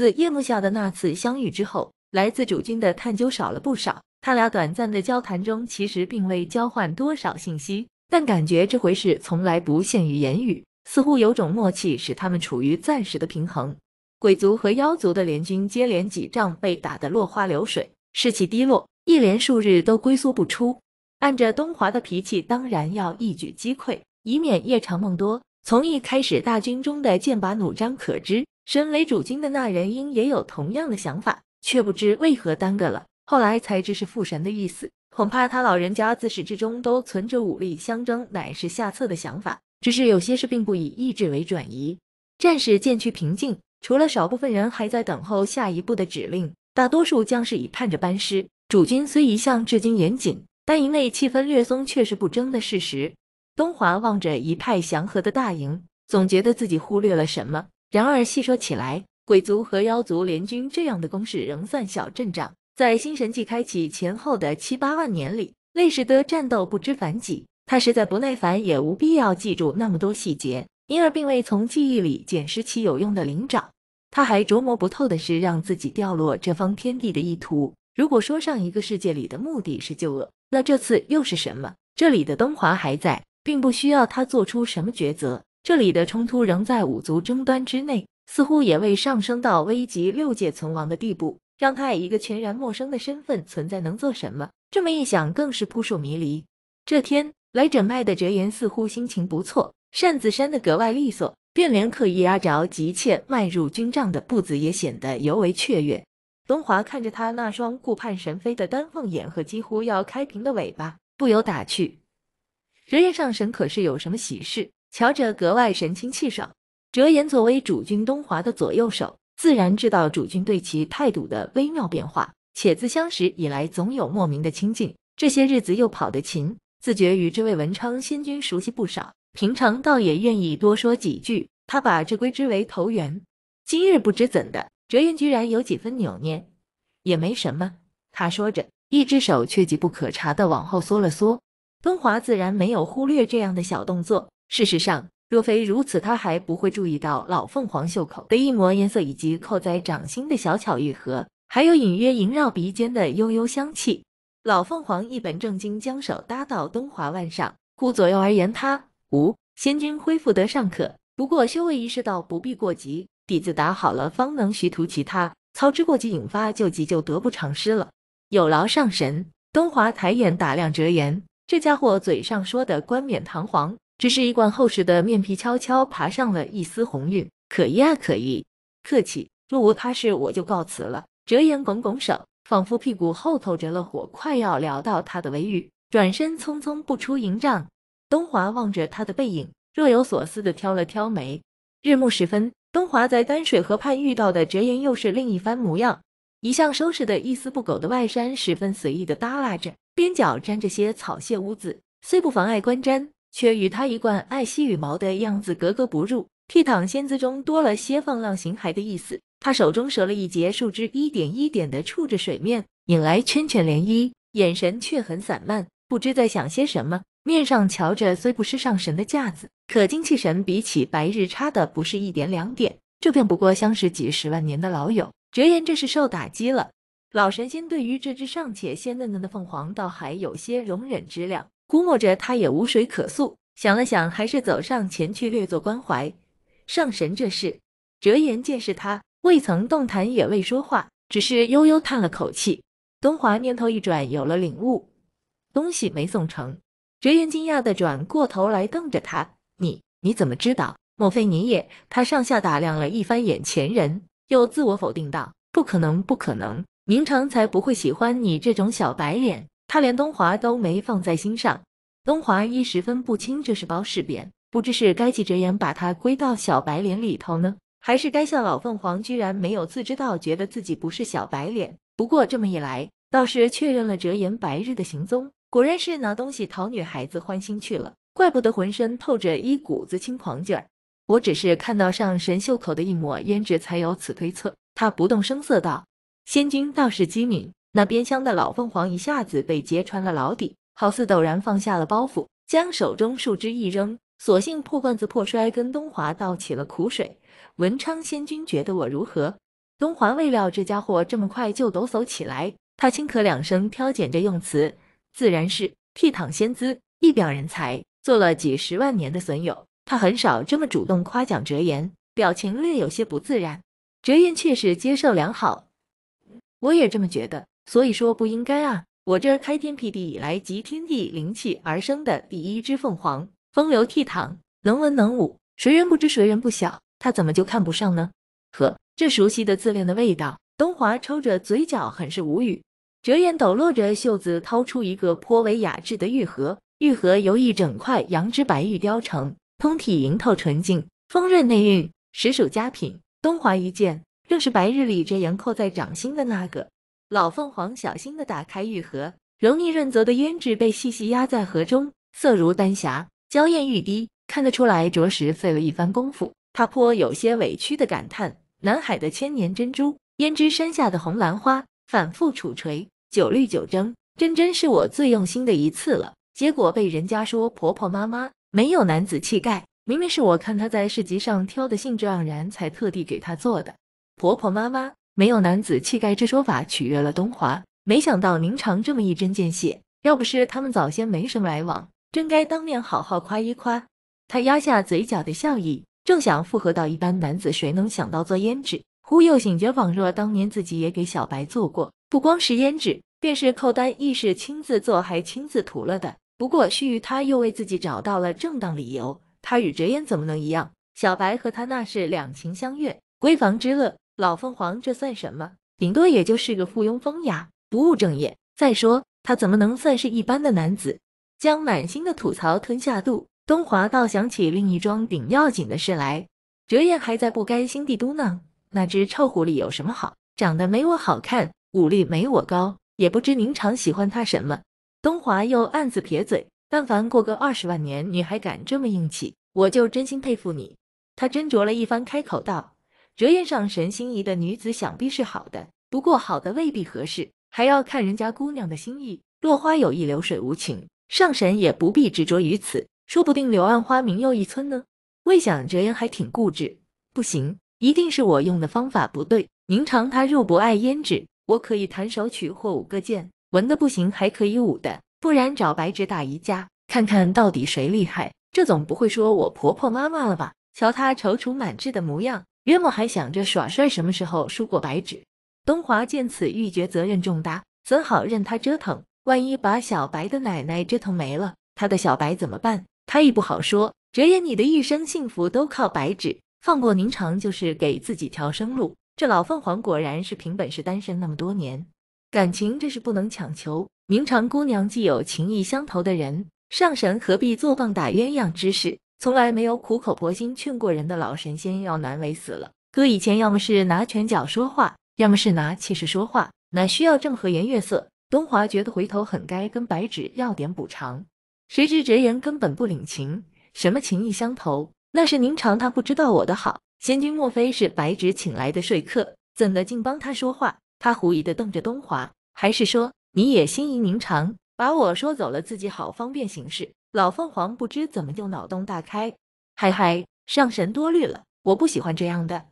自夜幕下的那次相遇之后，来自主君的探究少了不少。他俩短暂的交谈中，其实并未交换多少信息，但感觉这回事从来不限于言语，似乎有种默契使他们处于暂时的平衡。鬼族和妖族的联军接连几仗被打得落花流水，士气低落，一连数日都龟缩不出。按着东华的脾气，当然要一举击溃，以免夜长梦多。从一开始大军中的剑拔弩张可知。身为主君的那人应也有同样的想法，却不知为何耽搁了。后来才知是父神的意思，恐怕他老人家自始至终都存着武力相争乃是下策的想法，只是有些事并不以意志为转移。战事渐趋平静，除了少部分人还在等候下一步的指令，大多数将士已盼着班师。主君虽一向至今严谨，但营内气氛略松，却是不争的事实。东华望着一派祥和的大营，总觉得自己忽略了什么。然而细说起来，鬼族和妖族联军这样的攻势仍算小阵仗。在新神迹开启前后的七八万年里，类似的战斗不知凡几。他实在不耐烦，也无必要记住那么多细节，因而并未从记忆里捡拾起有用的灵长。他还琢磨不透的是，让自己掉落这方天地的意图。如果说上一个世界里的目的是救恶，那这次又是什么？这里的东华还在，并不需要他做出什么抉择。这里的冲突仍在五族争端之内，似乎也未上升到危及六界存亡的地步。让他以一个全然陌生的身份存在，能做什么？这么一想，更是扑朔迷离。这天来诊脉的哲言似乎心情不错，扇子扇得格外利索，便连刻意压着急切迈入军帐的步子也显得尤为雀跃。东华看着他那双顾盼神飞的丹凤眼和几乎要开屏的尾巴，不由打趣：“哲言上神可是有什么喜事？”瞧着格外神清气爽，哲言作为主君东华的左右手，自然知道主君对其态度的微妙变化，且自相识以来总有莫名的亲近，这些日子又跑得勤，自觉与这位文昌仙君熟悉不少，平常倒也愿意多说几句，他把这归之为投缘。今日不知怎的，哲言居然有几分扭捏，也没什么，他说着，一只手却急不可察地往后缩了缩。东华自然没有忽略这样的小动作。事实上，若非如此，他还不会注意到老凤凰袖口的一抹颜色，以及扣在掌心的小巧玉盒，还有隐约萦绕鼻尖的悠悠香气。老凤凰一本正经将手搭到东华腕上，顾左右而言他。无，仙君恢复得尚可，不过修为一事，道不必过急，底子打好了，方能徐图其他。操之过急，引发救急就得不偿失了。有劳上神。东华抬眼打量折颜，这家伙嘴上说的冠冕堂皇。只是一贯厚实的面皮悄悄爬上了一丝红晕，可以啊，可以，客气。若无他事，我就告辞了。折颜拱拱手，仿佛屁股后头着了火，快要燎到他的尾羽，转身匆匆步出营帐。东华望着他的背影，若有所思的挑了挑眉。日暮时分，东华在丹水河畔遇到的折颜又是另一番模样。一向收拾的一丝不苟的外衫，十分随意的耷拉着，边角沾着些草屑污渍，虽不妨碍观瞻。却与他一贯爱惜羽毛的样子格格不入，倜傥仙姿中多了些放浪形骸的意思。他手中折了一截树枝，一点一点地触着水面，引来圈圈涟漪，眼神却很散漫，不知在想些什么。面上瞧着虽不是上神的架子，可精气神比起白日差的不是一点两点。这便不过相识几十万年的老友，折颜这是受打击了。老神仙对于这只尚且鲜嫩嫩的凤凰，倒还有些容忍之量。估摸着他也无水可诉，想了想，还是走上前去略作关怀。上神，这是折颜见是他未曾动弹，也未说话，只是悠悠叹了口气。东华念头一转，有了领悟。东西没送成，哲言惊讶地转过头来瞪着他：“你你怎么知道？莫非你也？”他上下打量了一番眼前人，又自我否定道：“不可能，不可能，明成才不会喜欢你这种小白脸。”他连东华都没放在心上，东华一时分不清这是包是贬，不知是该记哲言把他归到小白脸里头呢，还是该笑老凤凰居然没有自知到觉得自己不是小白脸。不过这么一来，倒是确认了哲言白日的行踪，果然是拿东西讨女孩子欢心去了，怪不得浑身透着一股子轻狂劲儿。我只是看到上神袖口的一抹胭脂，才有此推测。他不动声色道：“仙君倒是机敏。”那边厢的老凤凰一下子被揭穿了老底，好似陡然放下了包袱，将手中树枝一扔，索性破罐子破摔，跟东华倒起了苦水。文昌仙君觉得我如何？东华未料这家伙这么快就抖擞起来，他轻咳两声，挑拣着用词，自然是倜傥仙姿，一表人才。做了几十万年的损友，他很少这么主动夸奖哲言，表情略有些不自然。哲言却是接受良好，我也这么觉得。所以说不应该啊！我这开天辟地以来集天地灵气而生的第一只凤凰，风流倜傥，能文能武，谁人不知，谁人不晓？他怎么就看不上呢？呵，这熟悉的自恋的味道。东华抽着嘴角，很是无语。折眼抖落着袖子，掏出一个颇为雅致的玉盒。玉盒由一整块羊脂白玉雕成，通体莹透纯净，丰润内蕴，实属佳品。东华一见，正是白日里这样扣在掌心的那个。老凤凰小心地打开玉盒，柔腻润泽的胭脂被细细压在盒中，色如丹霞，娇艳欲滴，看得出来着实费了一番功夫。他颇有些委屈地感叹：“南海的千年珍珠，胭脂山下的红兰花，反复杵锤，九绿九蒸，真真是我最用心的一次了。结果被人家说婆婆妈妈，没有男子气概。明明是我看他在市集上挑的兴致盎然，才特地给他做的。婆婆妈妈。”没有男子气概这说法取悦了东华，没想到明长这么一针见血。要不是他们早先没什么来往，真该当面好好夸一夸。他压下嘴角的笑意，正想附和到一般男子谁能想到做胭脂，忽又醒觉，仿若当年自己也给小白做过，不光是胭脂，便是扣丹亦是亲自做，还亲自涂了的。不过须臾，他又为自己找到了正当理由，他与折烟怎么能一样？小白和他那是两情相悦，闺房之乐。老凤凰，这算什么？顶多也就是个附庸风雅、不务正业。再说他怎么能算是一般的男子？将满心的吐槽吞下肚，东华倒想起另一桩顶要紧的事来。折燕还在不甘心地嘟囔：“那只臭狐狸有什么好？长得没我好看，武力没我高，也不知明长喜欢他什么。”东华又暗自撇嘴：“但凡过个二十万年，你还敢这么硬气，我就真心佩服你。”他斟酌了一番，开口道。折燕上神心仪的女子想必是好的，不过好的未必合适，还要看人家姑娘的心意。落花有意，流水无情，上神也不必执着于此，说不定柳暗花明又一村呢。未想折燕还挺固执，不行，一定是我用的方法不对。平长她若不爱胭脂，我可以弹手曲或舞个剑，文的不行还可以舞的，不然找白纸打一架，看看到底谁厉害。这总不会说我婆婆妈妈了吧？瞧她踌躇满志的模样。约莫还想着耍帅，什么时候输过白纸？东华见此，欲绝，责任重大，怎好任他折腾？万一把小白的奶奶折腾没了，他的小白怎么办？他亦不好说。哲言，你的一生幸福都靠白纸，放过明长就是给自己条生路。这老凤凰果然是凭本事单身那么多年，感情这是不能强求。明长姑娘既有情意相投的人，上神何必做棒打鸳鸯之事？从来没有苦口婆心劝过人的老神仙要难为死了。哥以前要么是拿拳脚说话，要么是拿气势说话，哪需要正和颜悦色？东华觉得回头很该跟白芷要点补偿，谁知哲人根本不领情，什么情意相投，那是宁长他不知道我的好。仙君莫非是白芷请来的说客？怎的竟帮他说话？他狐疑的瞪着东华，还是说你也心仪宁长，把我说走了，自己好方便行事？老凤凰不知怎么就脑洞大开，嗨嗨，上神多虑了，我不喜欢这样的。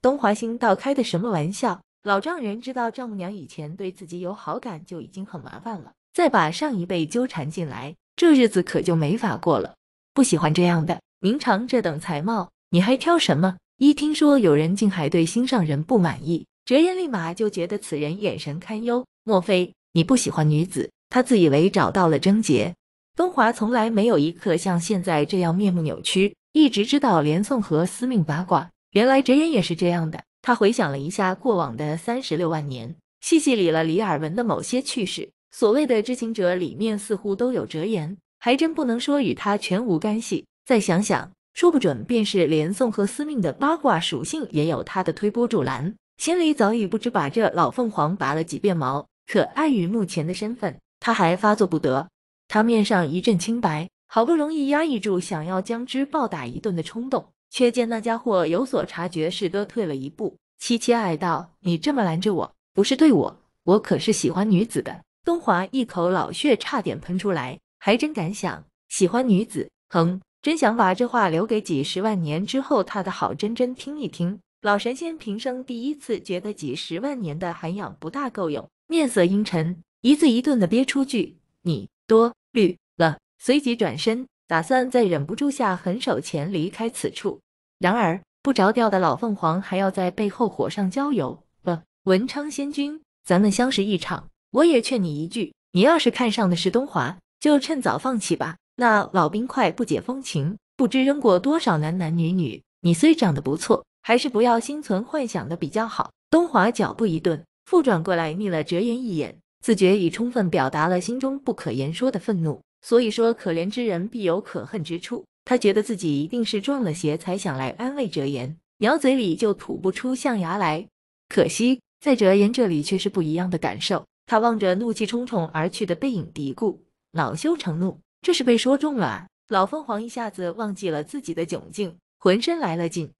东华星道开的什么玩笑？老丈人知道丈母娘以前对自己有好感就已经很麻烦了，再把上一辈纠缠进来，这日子可就没法过了。不喜欢这样的，明长这等才貌，你还挑什么？一听说有人竟还对心上人不满意，哲人立马就觉得此人眼神堪忧。莫非你不喜欢女子？他自以为找到了症结。东华从来没有一刻像现在这样面目扭曲，一直知道连宋和司命八卦。原来哲言也是这样的。他回想了一下过往的三十六万年，细细理了李尔文的某些趣事。所谓的知情者里面似乎都有哲言，还真不能说与他全无干系。再想想，说不准便是连宋和司命的八卦属性也有他的推波助澜。心里早已不知把这老凤凰拔了几遍毛，可碍于目前的身份，他还发作不得。他面上一阵清白，好不容易压抑住想要将之暴打一顿的冲动，却见那家伙有所察觉，是多退了一步，凄凄哀道：“你这么拦着我，不是对我，我可是喜欢女子的。”东华一口老血差点喷出来，还真敢想喜欢女子，哼，真想把这话留给几十万年之后他的好真真听一听。老神仙平生第一次觉得几十万年的涵养不大够用，面色阴沉，一字一顿的憋出句：“你多。”绿了，随即转身，打算在忍不住下狠手前离开此处。然而，不着调的老凤凰还要在背后火上浇油了。文昌仙君，咱们相识一场，我也劝你一句，你要是看上的是东华，就趁早放弃吧。那老冰块不解风情，不知扔过多少男男女女。你虽长得不错，还是不要心存幻想的比较好。东华脚步一顿，复转过来睨了哲言一眼。自觉已充分表达了心中不可言说的愤怒，所以说可怜之人必有可恨之处。他觉得自己一定是撞了邪，才想来安慰哲言。鸟嘴里就吐不出象牙来，可惜，在哲言这里却是不一样的感受。他望着怒气冲冲而去的背影，嘀咕：恼羞成怒，这是被说中了。老凤凰一下子忘记了自己的窘境，浑身来了劲。